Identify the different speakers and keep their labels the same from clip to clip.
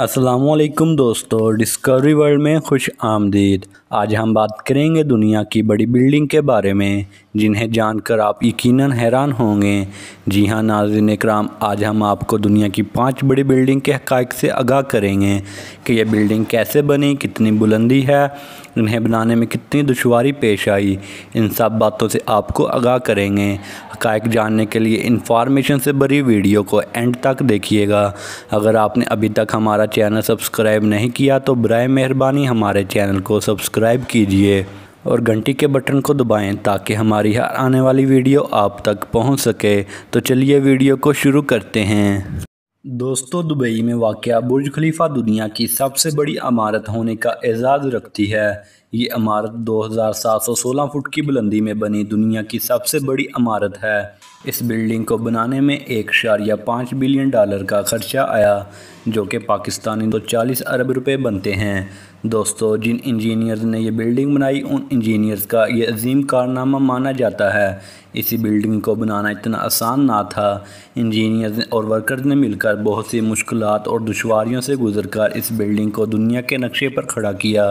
Speaker 1: असलकुम दोस्तों discovery world में खुश आमदीद आज हम बात करेंगे दुनिया की बड़ी बिल्डिंग के बारे में जिन्हें जानकर आप यकीनन हैरान होंगे जी हाँ नाजिन कराम आज हम आपको दुनिया की पांच बड़ी बिल्डिंग के हक़ से आगाह करेंगे कि यह बिल्डिंग कैसे बनी कितनी बुलंदी है इन्हें बनाने में कितनी दुशारी पेश आई इन सब बातों से आपको आगाह करेंगे हकैक जानने के लिए इन्फॉर्मेशन से भरी वीडियो को एंड तक देखिएगा अगर आपने अभी तक हमारा चैनल सब्सक्राइब नहीं किया तो बर मेहरबानी हमारे चैनल को सब्सक्राइब कीजिए और घंटी के बटन को दबाएं ताकि हमारी हर आने वाली वीडियो आप तक पहुंच सके तो चलिए वीडियो को शुरू करते हैं दोस्तों दुबई में वाक़ बुर्ज खलीफा दुनिया की सबसे बड़ी इमारत होने का एजाज़ रखती है ये इमारत 2716 फुट की बुलंदी में बनी दुनिया की सबसे बड़ी इमारत है इस बिल्डिंग को बनाने में एक शारिया पाँच बिलियन डॉलर का खर्चा आया जो कि पाकिस्तानी तो चालीस अरब रुपए बनते हैं दोस्तों जिन इंजीनियर्स ने ये बिल्डिंग बनाई उन इंजीनियर्स का ये अजीम कारनामा माना जाता है इसी बिल्डिंग को बनाना इतना आसान ना था इंजीनियर्स और वर्कर्स ने मिलकर बहुत सी मुश्किल और दुशारियों से गुजरकर इस बिल्डिंग को दुनिया के नक्शे पर खड़ा किया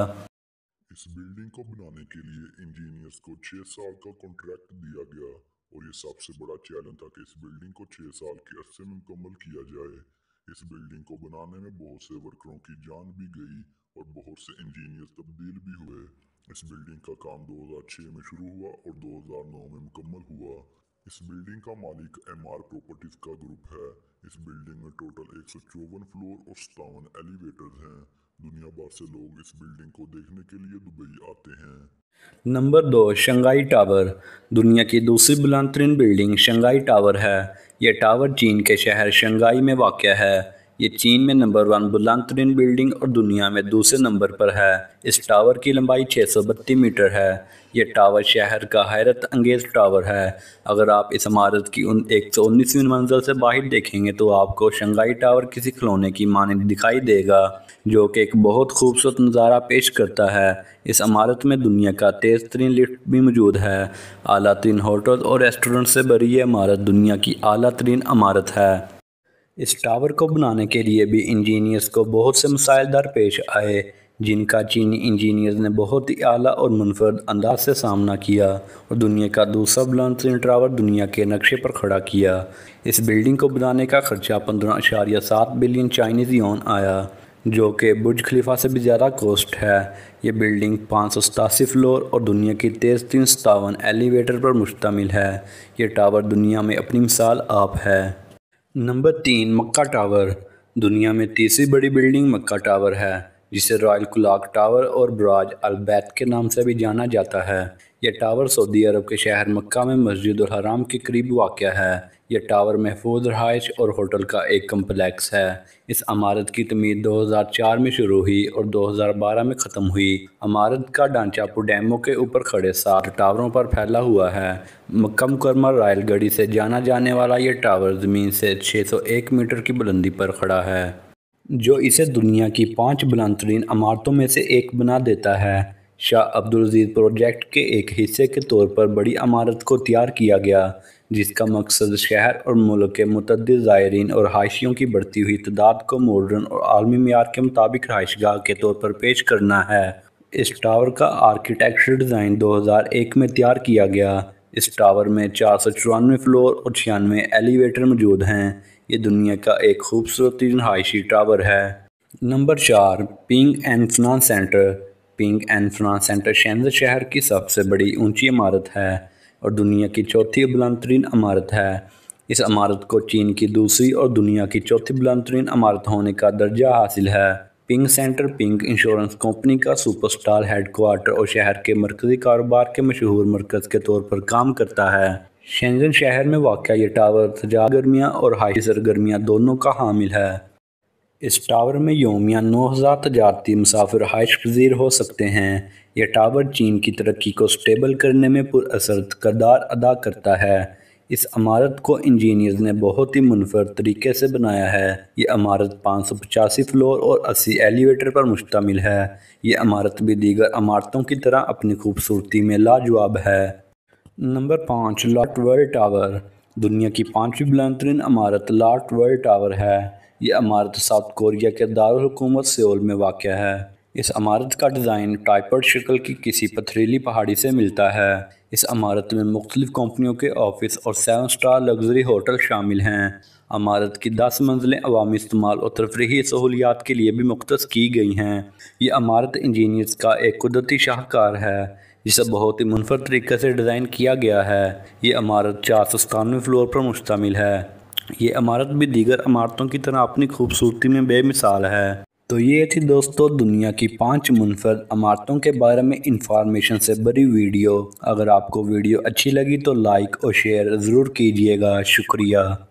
Speaker 1: इस बिल्डिंग को बनाने के लिए इंजीनियर्स को छः साल का कॉन्ट्रैक्ट दिया गया और ये सबसे बड़ा चैलेंज था कि इस बिल्डिंग को छः साल के अरसे में मुकम्मल किया जाए इस बिल्डिंग को बनाने में बहुत से वर्करों की जान भी गई और बहुत से इंजीनियर तब्दील भी हुए इस बिल्डिंग का काम 2006 में शुरू हुआ और 2009 में मुकम्मल हुआ इस बिल्डिंग का मालिक एम आर प्रॉपर्टीज़ का ग्रुप है इस बिल्डिंग में टोटल एक फ्लोर और सतावन एलिवेटर्स हैं दुनिया भर से लोग इस बिल्डिंग को देखने के लिए दुबई आते हैं नंबर दो शंघाई टावर दुनिया की दूसरी बुलंद बिल्डिंग शंघाई टावर है यह टावर चीन के शहर शंघाई में वाक़ है ये चीन में नंबर वन बुलंद तरीन बिल्डिंग और दुनिया में दूसरे नंबर पर है इस टावर की लंबाई 632 मीटर है ये टावर शहर का हैरत अंगेज टावर है अगर आप इस इमारत की उन एक सौ उन्नीसवीं मंजिल से बाहर देखेंगे तो आपको शंघाई टावर किसी खिलौने की मानद दिखाई देगा जो कि एक बहुत खूबसूरत नज़ारा पेश करता है इस इमारत में दुनिया का तेज़ तरीन लिफ्ट भी मौजूद है अला तरीन होटल और रेस्टोरेंट से भरी यह इमारत दुनिया की अला तरीन इमारत है इस टावर को बनाने के लिए भी इंजीनियर्स को बहुत से मसाइलदार पेश आए जिनका चीनी इंजीनियर्स ने बहुत ही आला और मुनफरद अंदाज से सामना किया और दुनिया का दूसरा तरीन टावर दुनिया के नक्शे पर खड़ा किया इस बिल्डिंग को बनाने का खर्चा पंद्रह अशारिया सात बिलियन चाइनीज़ यौन आया जो कि बुर्ज खलीफा से भी ज़्यादा कॉस्ट है ये बिल्डिंग पाँच सौ सतासी फ्लोर और दुनिया की तेज़ तीन सतावन एलिवेटर पर मुश्तमिल है ये टावर दुनिया में अपनी मिसाल आप है नंबर तीन मक्का टावर दुनिया में तीसरी बड़ी बिल्डिंग मक्का टावर है जिसे रॉयल क्लाक टावर और ब्राज अलबैत के नाम से भी जाना जाता है यह टावर सऊदी अरब के शहर मक्का में मस्जिद और हराम के करीब वाक़ है यह टावर महफूज रहाइश और होटल का एक कम्प्लेक्स है इस अमारत की तमीर 2004 में शुरू हुई और 2012 में ख़त्म हुई अमारत का डांचापुर डैमों के ऊपर खड़े सात टावरों पर फैला हुआ है मक्का मुकरमा रायलगढ़ी से जाना जाने वाला यह टावर ज़मीन से 601 मीटर की बुलंदी पर खड़ा है जो इसे दुनिया की पाँच बुलंद तरीन इमारतों में से एक बना देता है शाह अजीज प्रोजेक्ट के एक हिस्से के तौर पर बड़ी अमारत को तैयार किया गया जिसका मकसद शहर और मुल्क के मतद ज़ायरीन और रहायशियों की बढ़ती हुई तादाद को मॉडर्न और आलमी मैार के मुताबिक गाह के तौर पर पेश करना है इस टावर का आर्किटेक्चर डिज़ाइन 2001 में तैयार किया गया इस टावर में चार सौ चौरानवे फ्लोर और छियानवे एलिवेटर मौजूद हैं ये दुनिया का एक खूबसूरत रहायशी टावर है नंबर चार पिंग एंड स्नान centre Ping and France centre शेंज शहर की सबसे बड़ी ऊंची इमारत है और दुनिया की चौथी बुलंद तरीन इमारत है इस इमारत को चीन की दूसरी और दुनिया की चौथी बुलंद तरीन इमारत होने का दर्जा हासिल है Ping centre Ping insurance company का सुपरस्टार हेडक्वार्टर और शहर के मरकजी कारोबार के मशहूर मरकज़ के तौर पर काम करता है शेंजन शहर में वाक़ ये टावर सजा गर्मियाँ और हाई सरगर्मियाँ दोनों का हामिल है इस टावर में योमिया नौ हज़ार तजारती मुसाफिर हाइश पजीर हो सकते हैं यह टावर चीन की तरक्की को स्टेबल करने में पुरअसर करदार अदा करता है इस अमारत को इंजीनियर्स ने बहुत ही मुनफर तरीके से बनाया है ये अमारत पाँच सौ पचासी फ्लोर और अस्सी एलिवेटर पर मुश्तमिल है यह अमारत भी दीगर अमारतों की तरह अपनी खूबसूरती में लाजवाब है नंबर पाँच लाट वर्ल्ड टावर दुनिया की पाँचवीं बुलंद तरीन अमारत लाट वर्ल्ड टावर है ये अमारत साउथ कोरिया के दारकूमत सेल में वाक़ है इस अमारत का डिज़ाइन टाइपर्ड शक्ल की किसी पथरीली पहाड़ी से मिलता है इस अमारत में मुख्तलिफ कंपनियों के ऑफिस और सेवन स्टार लग्जरी होटल शामिल हैं अमारत की दस मंजिलें अवामी इस्तेमाल और तफरी सहूलियात के लिए भी मुख्त की गई हैं ये अमारत इंजीनियर्स का एक कुदरती शाहकार है जिसे बहुत ही मुनफर तरीके से डिज़ाइन किया गया है ये अमारत चार सौ सतानवे फ्लोर पर मुश्तमिल है ये इमारत भी दीगर इमारतों की तरह अपनी खूबसूरती में बेमिसाल है तो ये थी दोस्तों दुनिया की पांच मुनफरद इमारतों के बारे में इंफॉर्मेशन से भरी वीडियो अगर आपको वीडियो अच्छी लगी तो लाइक और शेयर ज़रूर कीजिएगा शुक्रिया